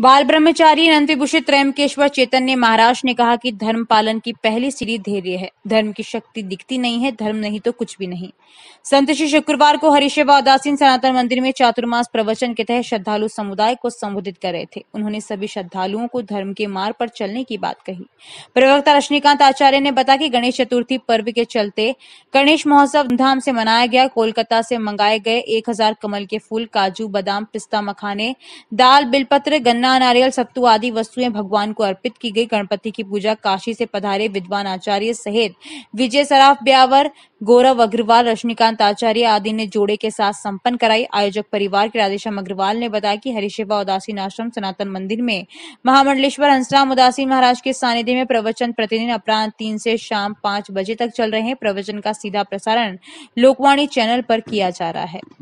बाल ब्रह्मचारी नंद विभूषित चेतन ने महाराज ने कहा कि धर्म पालन की पहली सीढ़ी धैर्य है धर्म की शक्ति दिखती नहीं है धर्म नहीं तो कुछ भी नहीं संत श्री शुक्रवार को हरिशेवा उदासीन सनातन मंदिर में चातुर्मास प्रवचन के तहत श्रद्धालु समुदाय को संबोधित कर रहे थे उन्होंने सभी श्रद्धालुओं को धर्म के मार्ग पर चलने की बात कही प्रवक्ता रश्मिकांत आचार्य ने बताया कि गणेश चतुर्थी पर्व के चलते गणेश महोत्सव धाम से मनाया गया कोलकाता से मंगाए गए एक कमल के फूल काजू बदाम पिस्ता मखाने दाल बिलपत्र गन्ना गन्ना नारियल सत्तू आदि वस्तुएं भगवान को अर्पित की गई गणपति की पूजा काशी से पधारे विद्वान आचार्य सहित विजय सराफ ब्यावर गौरव अग्रवाल रश्मिकांत आचार्य आदि ने जोड़े के साथ संपन्न कराई आयोजक परिवार के राधेश्याम अग्रवाल ने बताया कि हरिशिवा उदासीन आश्रम सनातन मंदिर में महामंडलेश्वर हंसराम उदासीन महाराज के सानिध्य में प्रवचन प्रतिदिन अपराध तीन से शाम पांच बजे तक चल रहे हैं प्रवचन का सीधा प्रसारण लोकवाणी चैनल पर किया जा रहा है